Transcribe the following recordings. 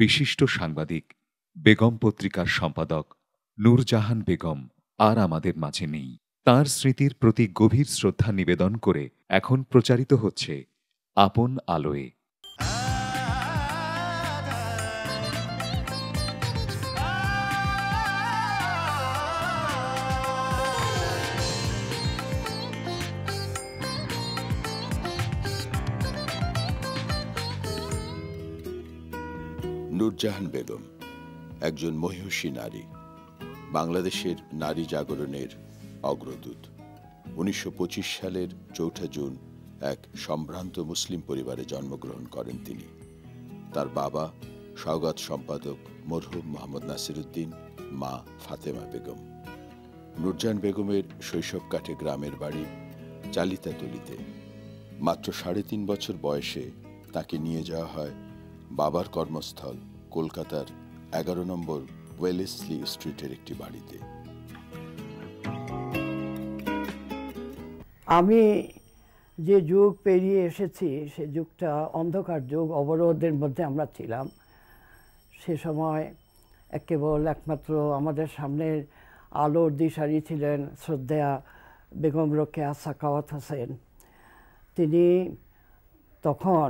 বিশিষ্ট সাংবাদিক বেগম পত্রিকার সম্পাদক নূরজাহান বেগম আর আমাদের মাঝে নেই তার স্মৃতির প্রতি গভীর শ্রদ্ধা নিবেদন করে এখন প্রচারিত হচ্ছে আপন আলোয় নুরজাহান বেগম একজন মহিষী নারী বাংলাদেশের নারী জাগরণের অগ্রদূত উনিশশো সালের চৌঠা জুন এক সম্ভ্রান্ত মুসলিম পরিবারে জন্মগ্রহণ করেন তিনি তার বাবা স্বগত সম্পাদক মরহুম মোহাম্মদ নাসিরুদ্দিন মা ফাতেমা বেগম নুরজান বেগমের শৈশব কাঠে গ্রামের বাড়ি চালিতাতলিতে মাত্র সাড়ে তিন বছর বয়সে তাকে নিয়ে যাওয়া হয় বাবার কর্মস্থল কলকাতার এগারো নম্বর ওয়েলেসলি স্ট্রিটের একটি বাড়িতে আমি যে যুগ পেরিয়ে এসেছি সে যুগটা অন্ধকার যুগ অবরোধের মধ্যে আমরা ছিলাম সে সময় কেবল একমাত্র আমাদের সামনের আলোর দিশারি ছিলেন শ্রদ্ধেয়া বেগম রোকেয়া সাকাওয়াত হোসেন তিনি তখন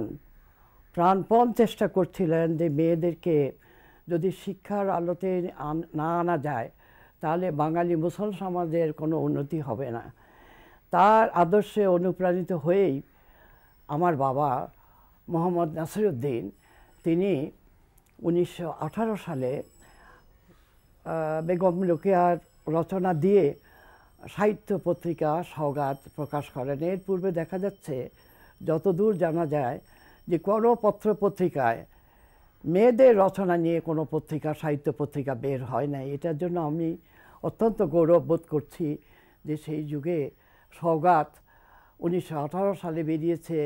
প্রাণপণ চেষ্টা করছিলেন যে মেয়েদেরকে যদি শিক্ষার আলোতে না আনা যায় তাহলে বাঙালি মুসল সমাজের কোনো উন্নতি হবে না তার আদর্শে অনুপ্রাণিত হয়েই আমার বাবা মোহাম্মদ নাসিরুদ্দিন তিনি উনিশশো সালে বেগম রোকেয়ার রচনা দিয়ে সাহিত্য পত্রিকা সওগাত প্রকাশ করেন এর পূর্বে দেখা যাচ্ছে যতদূর জানা যায় যে কোনো পত্র পত্রিকায় মেয়েদের রচনা নিয়ে কোনো পত্রিকা সাহিত্য পত্রিকা বের হয় না এটার জন্য আমি অত্যন্ত গৌরব বোধ করছি যে সেই যুগে সৌগাত উনিশশো সালে বেরিয়েছে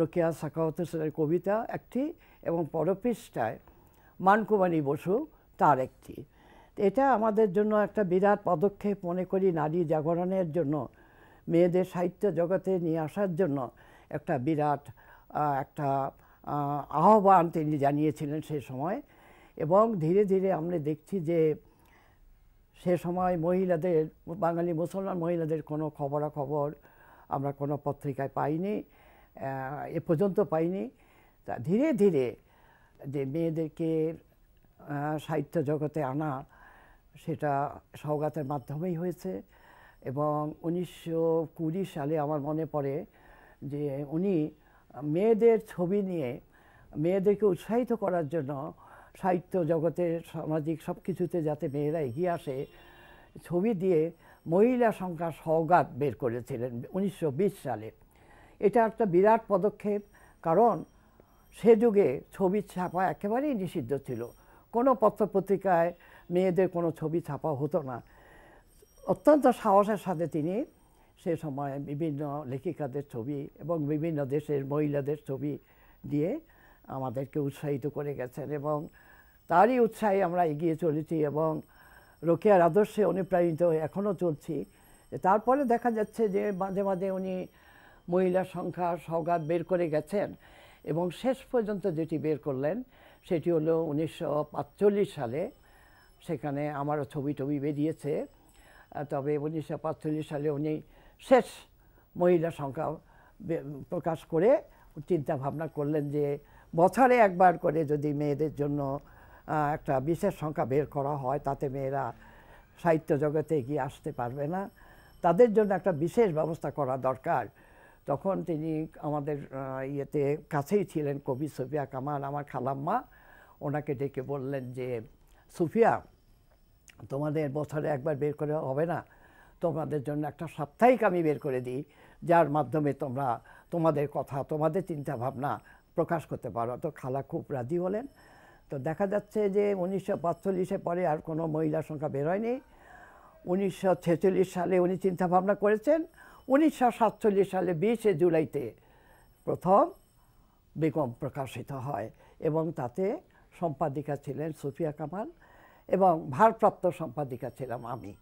রোকেয়া সাকাওয়াত হোসেনের কবিতা একটি এবং পরপৃষ্ঠায় মানকুমানী বসু তার একটি এটা আমাদের জন্য একটা বিরাট পদক্ষেপ মনে করি নারী জাগরণের জন্য মেয়েদের সাহিত্য জগতে নিয়ে আসার জন্য একটা বিরাট একটা আহ্বান তিনি জানিয়েছিলেন সে সময় এবং ধীরে ধীরে আমরা দেখছি যে সে সময় মহিলাদের বাঙালি মুসলমান মহিলাদের কোনো খবরাখবর আমরা কোনো পত্রিকায় পাইনি এ পর্যন্ত পাইনি তা ধীরে ধীরে যে মেয়েদেরকে সাহিত্য জগতে আনা সেটা সৌগাতের মাধ্যমেই হয়েছে এবং উনিশশো সালে আমার মনে পড়ে যে উনি মেয়েদের ছবি নিয়ে মেয়েদেরকে উৎসাহিত করার জন্য সাহিত্য জগতে সামাজিক সব কিছুতে যাতে মেয়েরা এগিয়ে আসে ছবি দিয়ে মহিলা সংখ্যা সওগাত বের করেছিলেন উনিশশো সালে এটা একটা বিরাট পদক্ষেপ কারণ সে যুগে ছবি ছাপা একেবারেই নিষিদ্ধ ছিল কোনো পত্রপত্রিকায় মেয়েদের কোনো ছবি ছাপা হতো না অত্যন্ত সাহসের সাথে তিনি সে সময় বিভিন্ন লেখিকাদের ছবি এবং বিভিন্ন দেশের মহিলাদের ছবি দিয়ে আমাদেরকে উৎসাহিত করে গেছেন এবং তারই উৎসাহে আমরা এগিয়ে চলেছি এবং রোকেয়ার আদর্শে অনুপ্রাণিত হয়ে এখনও চলছি তারপরে দেখা যাচ্ছে যে মাঝে মাঝে উনি মহিলা সংখ্যা সৌগাত বের করে গেছেন এবং শেষ পর্যন্ত যেটি বের করলেন সেটি হলো উনিশশো সালে সেখানে আমারও ছবি টবি বেরিয়েছে তবে উনিশশো সালে উনি শেষ মহিলা সংখ্যা প্রকাশ করে চিন্তা ভাবনা করলেন যে বছরে একবার করে যদি মেয়েদের জন্য একটা বিশেষ সংখ্যা বের করা হয় তাতে মেয়েরা সাহিত্য জগতে এগিয়ে আসতে পারবে না তাদের জন্য একটা বিশেষ ব্যবস্থা করা দরকার তখন তিনি আমাদের ইয়েতে কাছেই ছিলেন কবি সুফিয়া কামাল আমার খালাম্মা ওনাকে ডেকে বললেন যে সুফিয়া তোমাদের বছরে একবার বের করে হবে না তোমাদের জন্য একটা সাপ্তাহিক আমি বের করে দিই যার মাধ্যমে তোমরা তোমাদের কথা তোমাদের চিন্তা ভাবনা প্রকাশ করতে পারো তো খালা খুব রাজি হলেন তো দেখা যাচ্ছে যে উনিশশো পাঁচচল্লিশে পরে আর কোনো মহিলার সংখ্যা বেরোয়নি উনিশশো ছেচল্লিশ সালে উনি চিন্তাভাবনা করেছেন উনিশশো সাতচল্লিশ সালে বিশে জুলাইতে প্রথম বেগম প্রকাশিত হয় এবং তাতে সম্পাদিকা ছিলেন সুফিয়া কামাল এবং ভারপ্রাপ্ত সম্পাদিকা ছিলাম আমি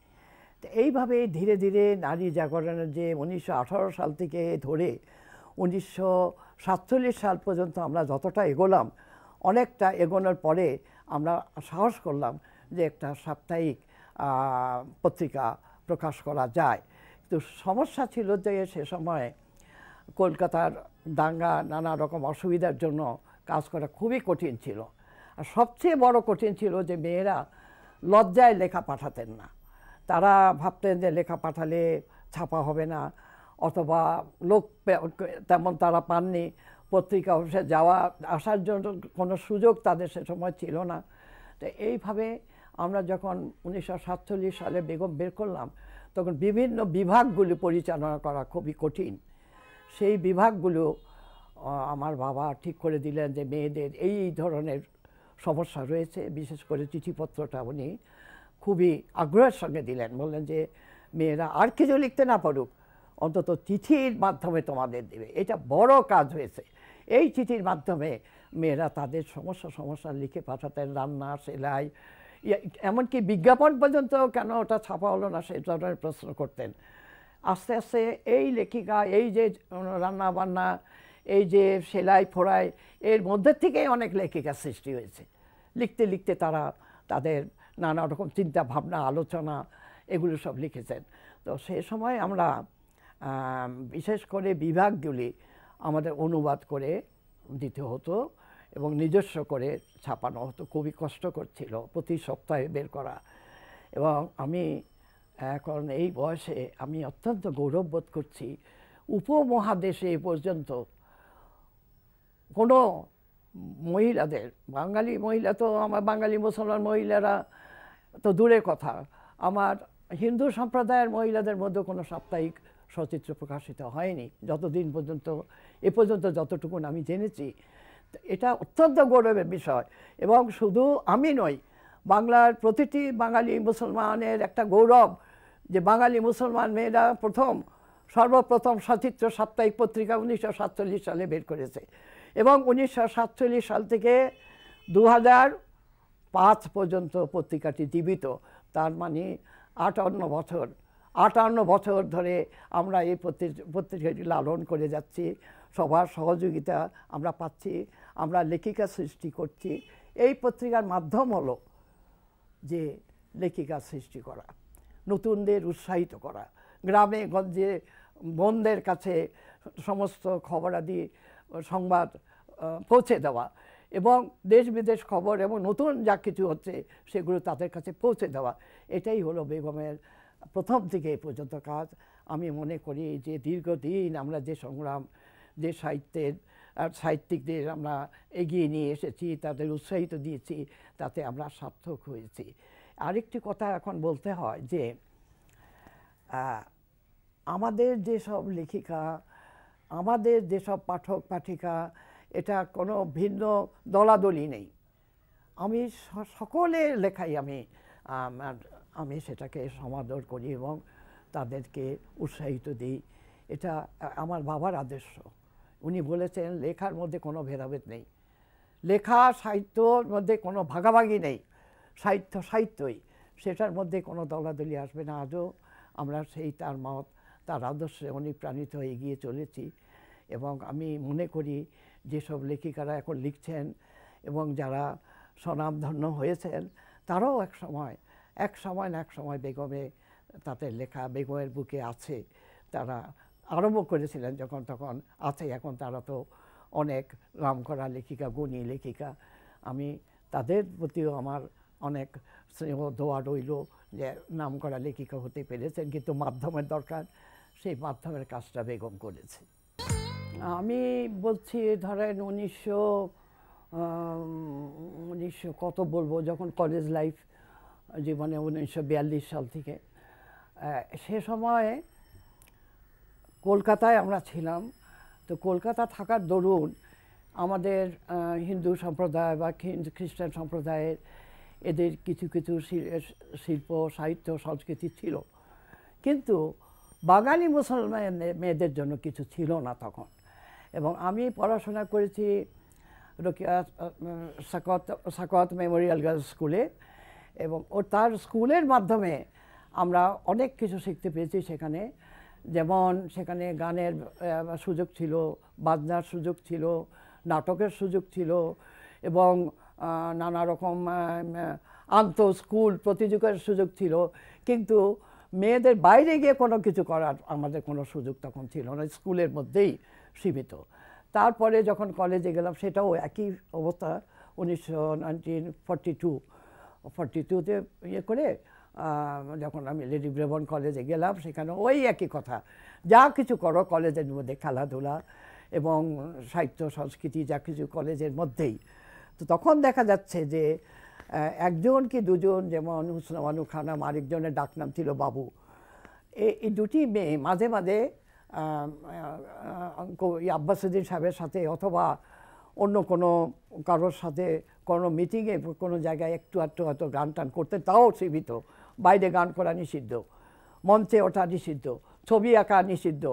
এইভাবে ধীরে ধীরে নারী জাগরণের যে উনিশশো সাল থেকে ধরে উনিশশো সাল পর্যন্ত আমরা যতটা এগোলাম অনেকটা এগোনোর পরে আমরা সাহস করলাম যে একটা সাপ্তাহিক পত্রিকা প্রকাশ করা যায় কিন্তু সমস্যা ছিল যে সে সময়ে কলকাতার দাঙ্গা নানা রকম অসুবিধার জন্য কাজ করা খুবই কঠিন ছিল আর সবচেয়ে বড় কঠিন ছিল যে মেয়েরা লজ্জায় লেখা পাঠাতেন না তারা ভাবতেন যে লেখা পাঠালে ছাপা হবে না অথবা লোক তেমন তারা পাননি পত্রিকা অফিসে যাওয়া আসার জন্য কোনো সুযোগ তাদের সে সময় ছিল না তো এইভাবে আমরা যখন উনিশশো সালে বেগম বের করলাম তখন বিভিন্ন বিভাগগুলি পরিচালনা করা খুবই কঠিন সেই বিভাগগুলো আমার বাবা ঠিক করে দিলেন যে মেয়েদের এই ধরনের সমস্যা রয়েছে বিশেষ করে চিঠিপত্রটা উনি খুবই আগ্রহের সঙ্গে দিলেন বললেন যে মেয়েরা আর কিছু লিখতে না পারুক অন্তত চিঠির মাধ্যমে তোমাদের দেবে এটা বড় কাজ হয়েছে এই চিঠির মাধ্যমে মেয়েরা তাদের সমস্যা সমস্যা লিখে পাঠাতেন রান্না সেলাই এমনকি বিজ্ঞাপন পর্যন্ত কেন ওটা ছাপা হলো না সেই ধরনের প্রশ্ন করতেন আস্তে আস্তে এই লেখিকা এই যে রান্না বান্না এই যে সেলাই ফোড়াই এর মধ্যে থেকে অনেক লেখিকার সৃষ্টি হয়েছে লিখতে লিখতে তারা তাদের নানা রকম চিন্তা ভাবনা আলোচনা এগুলো সব লিখেছেন তো সে সময় আমরা বিশেষ করে বিভাগগুলি আমাদের অনুবাদ করে দিতে হতো এবং নিজস্ব করে ছাপানো হতো খুবই কষ্টকর ছিল প্রতি সপ্তাহে বের করা এবং আমি এখন এই বয়সে আমি অত্যন্ত গৌরববোধ করছি উপমহাদেশে এ পর্যন্ত কোনো মহিলাদের বাঙালি মহিলা তো আমার বাঙালি মুসলমান মহিলারা তো দূরে কথা আমার হিন্দু সম্প্রদায়ের মহিলাদের মধ্যে কোনো সাপ্তাহিক সচিত্র প্রকাশিত হয়নি যতদিন পর্যন্ত এ পর্যন্ত যতটুকুন আমি জেনেছি এটা অত্যন্ত গৌরবের বিষয় এবং শুধু আমি নই বাংলার প্রতিটি বাঙালি মুসলমানের একটা গৌরব যে বাঙালি মুসলমান মেয়েরা প্রথম সর্বপ্রথম সচিত্র সাপ্তাহিক পত্রিকা উনিশশো সালে বের করেছে এবং উনিশশো সাল থেকে দু পাঁচ পর্যন্ত পত্রিকাটি জীবিত তার মানে আটান্ন বছর আটান্ন বছর ধরে আমরা এই পত্রিকাটি লালন করে যাচ্ছি সবার সহযোগিতা আমরা পাচ্ছি আমরা লেখিকা সৃষ্টি করছি এই পত্রিকার মাধ্যম হলো যে লেখিকা সৃষ্টি করা নতুনদের উৎসাহিত করা গ্রামে গঞ্জে বোনদের কাছে সমস্ত খবরাদি সংবাদ পৌঁছে দেওয়া এবং দেশ বিদেশ খবর এবং নতুন যা কিছু হচ্ছে সেগুলো তাদের কাছে পৌঁছে দেওয়া এটাই হলো বেগমের প্রথম থেকে এ পর্যন্ত কাজ আমি মনে করি যে দীর্ঘদিন আমরা যে সংগ্রাম যে সাহিত্যের সাহিত্যিকদের আমরা এগিয়ে নিয়ে এসেছি তাদের উৎসাহিত দিয়েছি তাতে আমরা সার্থক হয়েছি আরেকটি কথা এখন বলতে হয় যে আমাদের যেসব লেখিকা আমাদের যেসব পাঠক পাঠিকা এটা কোনো ভিন্ন দলাদলি নেই আমি সকলের লেখাই আমি আমি সেটাকে সমাদর করি এবং তাদেরকে উৎসাহিত দিই এটা আমার বাবার আদর্শ উনি বলেছেন লেখার মধ্যে কোনো ভেদাভেদ নেই লেখা সাহিত্যর মধ্যে কোনো ভাগাভাগি নেই সাহিত্য সাহিত্যই সেটার মধ্যে কোনো দলাদলি আসবে না আজও আমরা সেই তার মত তার আদর্শে অনুপ্রাণিত হয়ে এগিয়ে চলেছি এবং আমি মনে করি যেসব লেখিকারা এখন লিখছেন এবং যারা স্বনামধন্য হয়েছেন তারাও এক সময় এক সময় না এক সময় বেগমে তাদের লেখা বেগমের বুকে আছে তারা আরম্ভ করেছিলেন যখন তখন আছে এখন তারা তো অনেক করা লেখিকা গুণী লেখিকা আমি তাদের প্রতিও আমার অনেক স্নেহ দোয়া রইল যে নামকরা লেখিকা হতে পেরেছেন কিন্তু মাধ্যমের দরকার সেই মাধ্যমের কাজটা বেগম করেছে আমি বলছি ধরেন উনিশশো উনিশশো কত বলবো যখন কলেজ লাইফ জীবনে উনিশশো বিয়াল্লিশ সাল থেকে সে সময়ে কলকাতায় আমরা ছিলাম তো কলকাতা থাকার দরুন আমাদের হিন্দু সম্প্রদায় বা খ্রিস্টান সম্প্রদায়ের এদের কিছু কিছু শিল্প সাহিত্য সংস্কৃতি ছিল কিন্তু বাঙালি মুসলমান মেয়েদের জন্য কিছু ছিল না তখন এবং আমি পড়াশোনা করেছি রোকিয়া সাকত সাকত মেমোরিয়াল গার্লস স্কুলে এবং ও তার স্কুলের মাধ্যমে আমরা অনেক কিছু শিখতে পেরেছি সেখানে যেমন সেখানে গানের সুযোগ ছিল বাজনার সুযোগ ছিল নাটকের সুযোগ ছিল এবং নানা রকম আন্ত স্কুল প্রতিযোগের সুযোগ ছিল কিন্তু মেয়েদের বাইরে গিয়ে কোনো কিছু করার আমাদের কোনো সুযোগ তখন ছিল না স্কুলের মধ্যেই সীমিত তারপরে যখন কলেজে গেলাম সেটাও একই অবস্থা উনিশশো নাইনটিন ফর্টি টু ফর্টি টুতে ইয়ে করে যখন আমি লেডি ব্রেভন কলেজে গেলাম সেখানে ওই একই কথা যা কিছু করো কলেজের মধ্যে খেলাধুলা এবং সাহিত্য সংস্কৃতি যা কিছু কলেজের মধ্যেই তো তখন দেখা যাচ্ছে যে একজন কি দুজন যেমন হুসনামানু খানাম আরেকজনের ডাকনাম ছিল বাবু এই দুটি মেয়ে মাঝে মাঝে আব্বাসুদ্দিন সাহেবের সাথে অথবা অন্য কোনো কারোর সাথে কোনো মিটিংয়ে কোনো জায়গায় একটু আধটু হয়তো গান টান করতে তাও সীমিত বাইরে গান করা নিষিদ্ধ মঞ্চে ওঠা নিষিদ্ধ ছবি আঁকা নিষিদ্ধ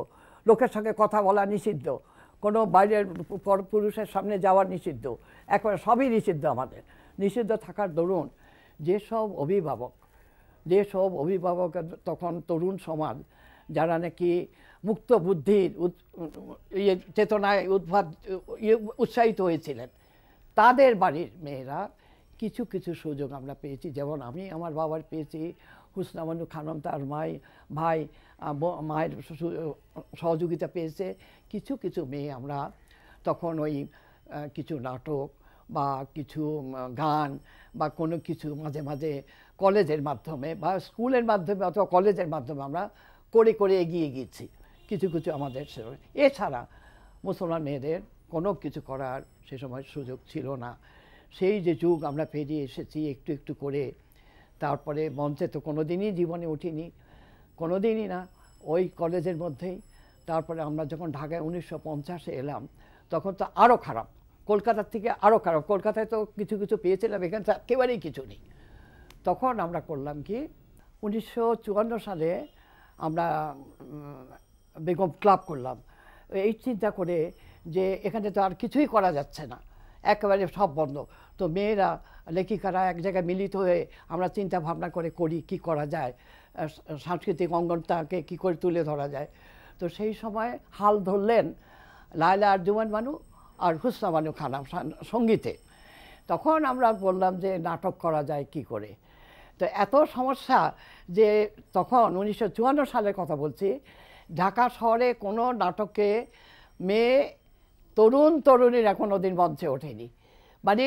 লোকের সঙ্গে কথা বলা নিষিদ্ধ কোনো বাইরের পুরুষের সামনে যাওয়া নিষিদ্ধ এখন সবই নিষিদ্ধ আমাদের নিষিদ্ধ থাকার দরুন যেসব অভিভাবক যেসব অভিভাবকের তখন তরুণ সমাজ যারা নাকি মুক্ত বুদ্ধির ইয়ে চেতনায় উদ্ভাব ইয়ে উৎসাহিত হয়েছিলেন তাদের বাড়ির মেয়েরা কিছু কিছু সুযোগ আমরা পেয়েছি যেমন আমি আমার বাবার পেয়েছি হুসনামানু খানম তার মাই ভাই মায়ের সহযোগিতা পেয়েছে কিছু কিছু মেয়ে আমরা তখন ওই কিছু নাটক বা কিছু গান বা কোনো কিছু মাঝে মাঝে কলেজের মাধ্যমে বা স্কুলের মাধ্যমে অথবা কলেজের মাধ্যমে আমরা করে করে এগিয়ে গিয়েছি কিছু কিছু আমাদের এছাড়া মুসলমান মেয়েদের কোনো কিছু করার সে সময় সুযোগ ছিল না সেই যে যুগ আমরা পেরিয়ে এসেছি একটু একটু করে তারপরে মঞ্চে তো কোনো দিনই জীবনে উঠিনি কোনো দিনই না ওই কলেজের মধ্যেই তারপরে আমরা যখন ঢাকায় উনিশশো পঞ্চাশে এলাম তখন তো আরও খারাপ কলকাতার থেকে আরও খারাপ কলকাতায় তো কিছু কিছু পেয়েছিলাম এখানে একেবারেই কিছু নেই তখন আমরা করলাম কি উনিশশো সালে আমরা বেগম ক্লাব করলাম এই চিন্তা করে যে এখানে তো আর কিছুই করা যাচ্ছে না একেবারে সব বন্ধ তো মেয়েরা লেখিকারা এক জায়গায় মিলিত হয়ে আমরা চিন্তা ভাবনা করে করি কি করা যায় সাংস্কৃতিক অঙ্গনটাকে কি করে তুলে ধরা যায় তো সেই সময় হাল ধরলেন লায়লা আর্জুমান মানু আর হুসনা মানু খানাম সঙ্গীতে তখন আমরা বললাম যে নাটক করা যায় কি করে তো এত সমস্যা যে তখন উনিশশো সালের কথা বলছি ঢাকা শহরে কোনো নাটকে মেয়ে তরুণ তরুণীর কোনো দিন মঞ্চে ওঠেনি মানে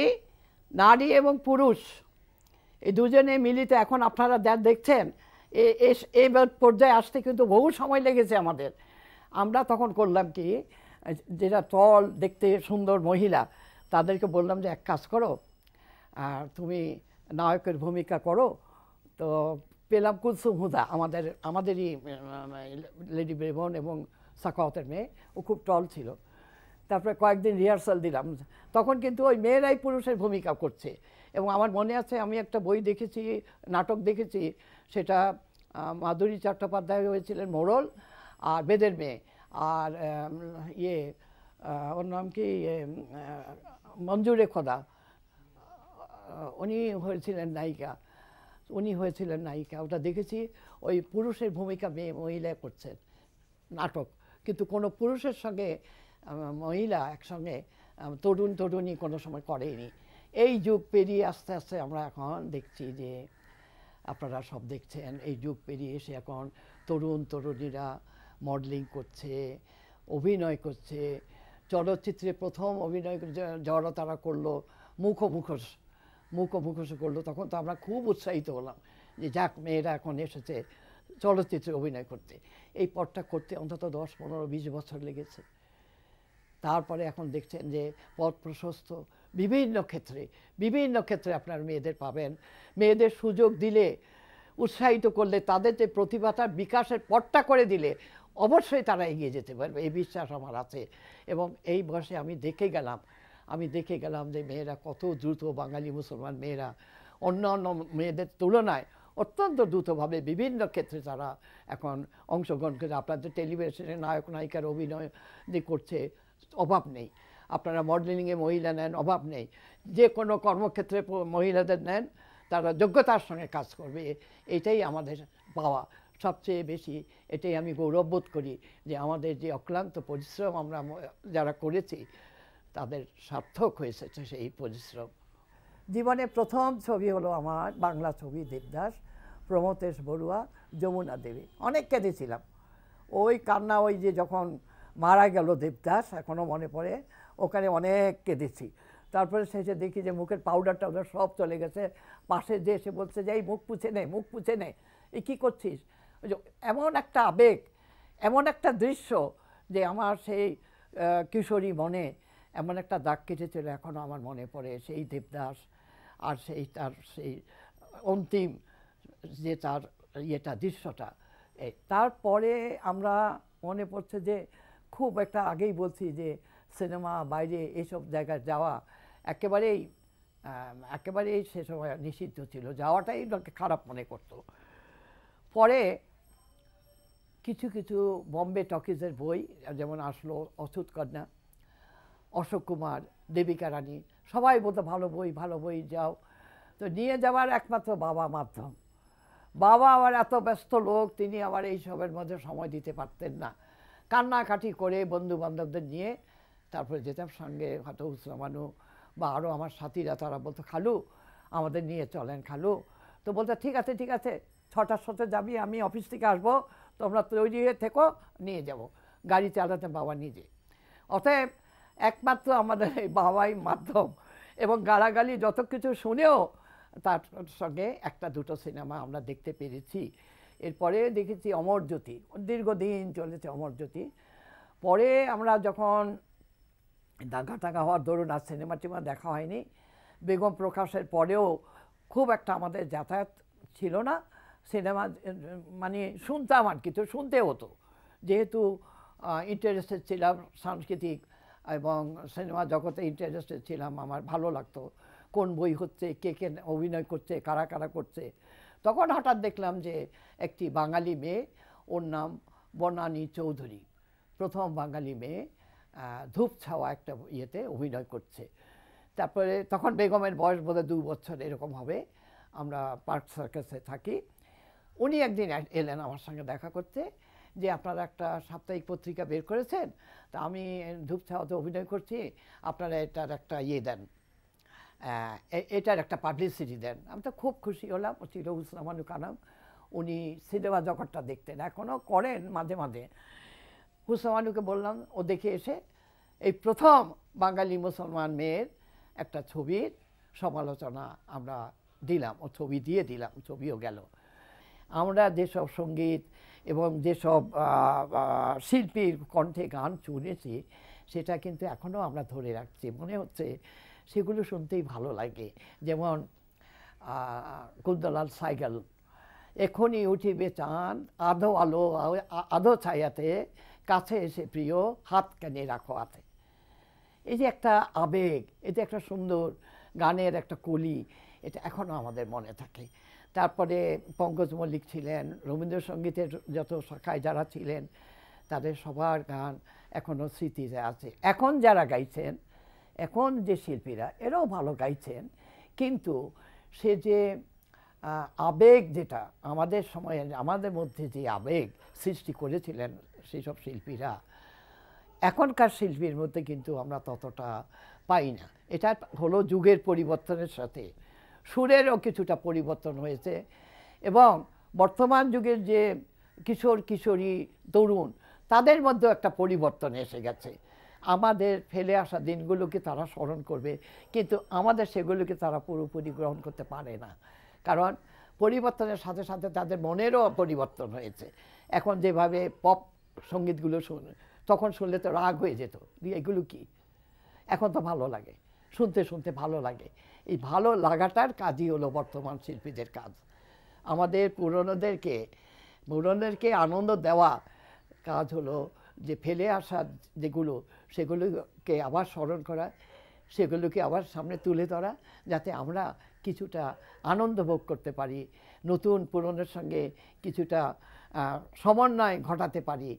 নারী এবং পুরুষ এই দুজনে মিলিত এখন আপনারা যা দেখছেন এই পর্যায়ে আসতে কিন্তু বহু সময় লেগেছে আমাদের আমরা তখন করলাম কি যেটা তল দেখতে সুন্দর মহিলা তাদেরকে বললাম যে এক কাজ করো আর তুমি নায়কের ভূমিকা করো তো পেলাম কুলসুম হুদা আমাদের আমাদেরই লেডি বেবন এবং সাকাওয়াতের মেয়ে ও খুব টল ছিল তারপরে কয়েকদিন রিহার্সাল দিলাম তখন কিন্তু ওই মেয়েরাই পুরুষের ভূমিকা করছে এবং আমার মনে আছে আমি একটা বই দেখেছি নাটক দেখেছি সেটা মাধুরী চট্টোপাধ্যায় হয়েছিলেন মোড়ল আর বেদের মেয়ে আর ইয়ে ওর নাম কি ইয়ে, মঞ্জুরে খোদা উনি হয়েছিলেন নায়িকা উনি হয়েছিলেন নায়িকা ওটা দেখেছি ওই পুরুষের ভূমিকা মেয়ে মহিলা করছেন নাটক কিন্তু কোনো পুরুষের সঙ্গে মহিলা একসঙ্গে তরুণ তরুণী কোনো সময় করেনি এই যুগ পেরিয়ে আস্তে আস্তে আমরা এখন দেখছি যে আপনারা সব দেখছেন এই যুগ পেরিয়ে এসে এখন তরুণ তরুণীরা মডেলিং করছে অভিনয় করছে চলচ্চিত্রে প্রথম অভিনয় জড়তারা করলো মুখোমুখোশ মুখো মুখস করলো তখন তো আমরা খুব উৎসাহিত হলাম যে যাক মেয়েরা এখন এসেছে চলচ্চিত্রে অভিনয় করতে এই পথটা করতে অন্তত দশ পনেরো বিশ বছর লেগেছে তারপরে এখন দেখছেন যে পথ প্রশস্ত বিভিন্ন ক্ষেত্রে বিভিন্ন ক্ষেত্রে আপনার মেয়েদের পাবেন মেয়েদের সুযোগ দিলে উৎসাহিত করলে তাদের যে প্রতিভাটার বিকাশের পথটা করে দিলে অবশ্যই তারা এগিয়ে যেতে পারবে এই বিশ্বাস আমার আছে এবং এই বয়সে আমি দেখে গেলাম আমি দেখে গেলাম যে মেয়েরা কত দ্রুত বাঙালি মুসলমান মেয়েরা অন্যান্য মেয়েদের তুলনায় অত্যন্ত দ্রুতভাবে বিভিন্ন ক্ষেত্রে তারা এখন অংশগ্রহণ করে আপনাদের টেলিভিশনে নায়ক নায়িকার অভিনয় যে করছে অভাব নেই আপনারা মডেলিংয়ে মহিলা নেন অভাব নেই যে কোনো কর্মক্ষেত্রে মহিলাদের নেন তারা যোগ্যতার সঙ্গে কাজ করবে এটাই আমাদের পাওয়া সবচেয়ে বেশি এটাই আমি গৌরববোধ করি যে আমাদের যে অক্লান্ত পরিশ্রম আমরা যারা করেছি তাদের সার্থক হয়েছে সেই পরিশ্রম জীবনে প্রথম ছবি হলো আমার বাংলা ছবি দেবদাস প্রমোতেশ বড়ুয়া যমুনা দেবী অনেক কেঁদেছিলাম ওই কান্না ওই যে যখন মারা গেল দেবদাস এখনও মনে পড়ে ওখানে অনেক কেঁদেছি তারপরে শেষে দেখি যে মুখের পাউডার টাউডার সব চলে গেছে পাশে যে এসে বলছে যে এই মুখ পুছে নে মুখ পুছে নে এ কী করছিস এমন একটা আবেগ এমন একটা দৃশ্য যে আমার সেই কিশোরী মনে এমন একটা দাগ কেটেছিল এখনও আমার মনে পড়ে সেই দেবদাস আর সেই তার সেই অন্তিম যে তার ইয়েটা দৃশ্যটা তারপরে আমরা মনে পড়ছে যে খুব একটা আগেই বলছি যে সিনেমা বাইরে এসব জায়গায় যাওয়া একেবারেই একেবারেই সে সময় নিষিদ্ধ ছিল যাওয়াটাই খারাপ মনে করত পরে কিছু কিছু বম্বে টকিজের বই যেমন আসলো অছুত অশোক কুমার দেবিকা রানী সবাই বলতো ভালো বই ভালো বই যাও তো নিয়ে যাওয়ার একমাত্র বাবা মাধ্যম বাবা আবার এত ব্যস্ত লোক তিনি আবার এইসবের মধ্যে সময় দিতে পারতেন না কান্নাকাটি করে বন্ধু বান্ধবদের নিয়ে তারপরে যেতাম সঙ্গে হয়তো উসলামানু বা আরও আমার সাথীরা তারা বলতো খালু আমাদের নিয়ে চলেন খালু তো বলতে ঠিক আছে ঠিক আছে ছটার সাথে যাবি আমি অফিস থেকে আসবো তোমরা তৈরি হয়ে থেকো নিয়ে যাব গাড়ি চালাতে বাবা নিজে অতএব একমাত্র আমাদের এই বাবাই মাধ্যম এবং গালাগালি যত কিছু শুনেও তার সঙ্গে একটা দুটো সিনেমা আমরা দেখতে পেরেছি এরপরে দেখেছি অমরজ্যোতি দীর্ঘদিন চলেছে অমরজ্যোতি পরে আমরা যখন দাঙ্গা টাঙ্গা হওয়ার দরুন আর সিনেমা টিমা দেখা হয়নি বেগম প্রকাশের পরেও খুব একটা আমাদের যাতায়াত ছিল না সিনেমা মানে শুনতাম আর কিছু শুনতে হতো যেহেতু ইন্টারেস্টেড ছিলাম সাংস্কৃতিক এবং সিনেমা জগতে ইন্টারেস্টেড ছিলাম আমার ভালো লাগতো কোন বই হচ্ছে কে কে অভিনয় করছে কারা কারা করছে তখন হঠাৎ দেখলাম যে একটি বাঙালি মেয়ে ওর নাম বনানী চৌধুরী প্রথম বাঙালি মেয়ে ধূপ ছাওয়া একটা ইয়েতে অভিনয় করছে তারপরে তখন বেগমের বয়স বোধহয় দু বছর এরকম হবে আমরা পার্ক সার্কাসে থাকি উনি একদিন এলেন আমার সঙ্গে দেখা করতে যে আপনারা একটা সাপ্তাহিক পত্রিকা বের করেছেন তা আমি ধূপছাওয়াতে অভিনয় করছি আপনারা এটার একটা ইয়ে দেন এটার একটা পাবলিসিটি দেন আমি তো খুব খুশি হলাম চিরহুল সামানু কানাম উনি সিনেমা জগৎটা দেখতেন এখনও করেন মাঝে মাঝে হুসামানুকে বললাম ও দেখে এসে এই প্রথম বাঙালি মুসলমান মেয়ের একটা ছবির সমালোচনা আমরা দিলাম ও ছবি দিয়ে দিলাম ছবিও গেল আমরা যেসব সঙ্গীত এবং যেসব শিল্পীর কণ্ঠে গান শুনেছি সেটা কিন্তু এখনও আমরা ধরে রাখছি মনে হচ্ছে সেগুলো শুনতেই ভালো লাগে যেমন কুন্দলাল সাইকেল এখনই উঠিবে চান আধো আলো আধো ছায়াতে কাছে এসে প্রিয় হাত কানে রাখো হাতে এই যে একটা আবেগ এই যে একটা সুন্দর গানের একটা কলি এটা এখনও আমাদের মনে থাকে তারপরে পঙ্কজ মল্লিক ছিলেন রবীন্দ্রসঙ্গীতের যত শাখায় যারা ছিলেন তাদের সবার গান এখনও স্মৃতিতে আছে এখন যারা গাইছেন এখন যে শিল্পীরা এরাও ভালো গাইছেন কিন্তু সে যে আবেগ যেটা আমাদের সময়ে আমাদের মধ্যে যে আবেগ সৃষ্টি করেছিলেন সেসব শিল্পীরা এখনকার শিল্পীর মধ্যে কিন্তু আমরা ততটা পাই না এটা হলো যুগের পরিবর্তনের সাথে সুরেরও কিছুটা পরিবর্তন হয়েছে এবং বর্তমান যুগের যে কিশোর কিশোরী তরুণ তাদের মধ্যেও একটা পরিবর্তন এসে গেছে আমাদের ফেলে আসা দিনগুলোকে তারা স্মরণ করবে কিন্তু আমাদের সেগুলোকে তারা পুরোপুরি গ্রহণ করতে পারে না কারণ পরিবর্তনের সাথে সাথে তাদের মনেরও পরিবর্তন হয়েছে এখন যেভাবে পপ সঙ্গীতগুলো শুনে তখন শুনলে তো রাগ হয়ে যেত এগুলো কি এখন তো ভালো লাগে শুনতে শুনতে ভালো লাগে এই ভালো লাগাটার কাজই হলো বর্তমান শিল্পীদের কাজ আমাদের পুরনোদেরকে পুরনোদেরকে আনন্দ দেওয়া কাজ হলো যে ফেলে আসা যেগুলো সেগুলোকে আবার স্মরণ করা সেগুলোকে আবার সামনে তুলে ধরা যাতে আমরা কিছুটা আনন্দ ভোগ করতে পারি নতুন পুরনোর সঙ্গে কিছুটা সমন্বয় ঘটাতে পারি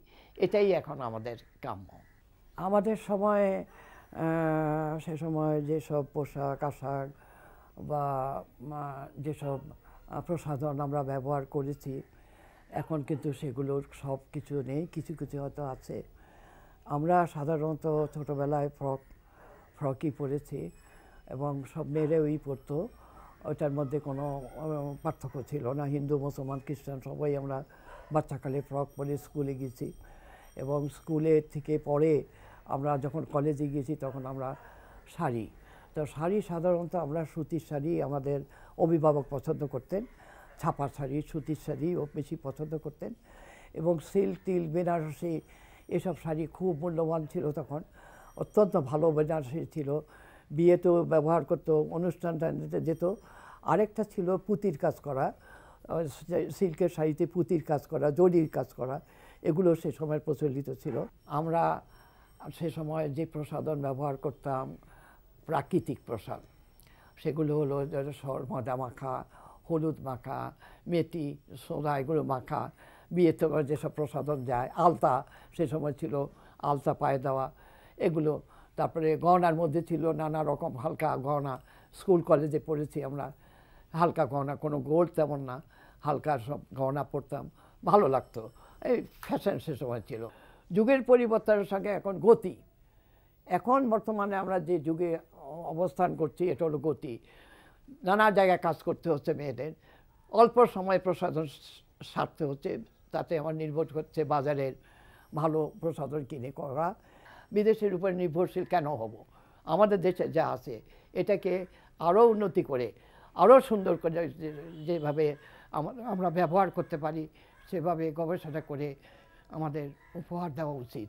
এটাই এখন আমাদের কাম্য আমাদের সময়ে সে সময় যেসব পোশাক আশাক বা যেসব প্রসাধন আমরা ব্যবহার করেছি এখন কিন্তু সেগুলোর সব কিছু নেই কিছু কিছু হয়তো আছে আমরা সাধারণত ছোটোবেলায় ফ্রক ফ্রকই পরেছি এবং সব মেয়েরাই পরতো ওটার মধ্যে কোনো পার্থক্য ছিল না হিন্দু মুসলমান খ্রিস্টান সবাই আমরা বাচ্চাকালে ফ্রক পরে স্কুলে গেছি এবং স্কুলে থেকে পরে আমরা যখন কলেজে গিয়েছি তখন আমরা শাড়ি তো শাড়ি সাধারণত আমরা সুতির শাড়ি আমাদের অভিভাবক পছন্দ করতেন ছাপা শাড়ি সুতির শাড়ি ও বেশি পছন্দ করতেন এবং সিল্ক তিল বেনারসি এসব শাড়ি খুব মূল্যবান ছিল তখন অত্যন্ত ভালো বেনারসি ছিল বিয়েতেও ব্যবহার করতো অনুষ্ঠান যেত আরেকটা ছিল পুতির কাজ করা সিল্কের শাড়িতে পুতির কাজ করা জরির কাজ করা এগুলো সে সময় প্রচলিত ছিল আমরা সে সময় যে প্রসাধন ব্যবহার করতাম প্রাকৃতিক প্রসাদ সেগুলো হলো সরমদা মাখা হলুদ মাখা মেথি সোনা এগুলো মাখা বিয়েতে যেসব প্রসাধন যায় আলতা সে সময় ছিল আলতা পায়ে দেওয়া এগুলো তারপরে গহনার মধ্যে ছিল নানা রকম হালকা গহনা স্কুল কলেজে পড়েছি আমরা হালকা গহনা কোনো গোল তেমন না হালকা সব গহনা পরতাম ভালো লাগতো এই ফ্যাশন সে সময় ছিল যুগের পরিবর্তনের সঙ্গে এখন গতি এখন বর্তমানে আমরা যে যুগে অবস্থান করছি এটা হলো গতি নানা জায়গায় কাজ করতে হচ্ছে মেয়েদের অল্প সময় প্রসাধন সারতে হচ্ছে তাতে আমার নির্ভর করছে বাজারের ভালো প্রসাধন কিনে করা বিদেশের উপর নির্ভরশীল কেন হব আমাদের দেশে যা আছে এটাকে আরও উন্নতি করে আরও সুন্দর করে যেভাবে আমরা ব্যবহার করতে পারি সেভাবে গবেষণা করে আমাদের উপহার দেওয়া উচিত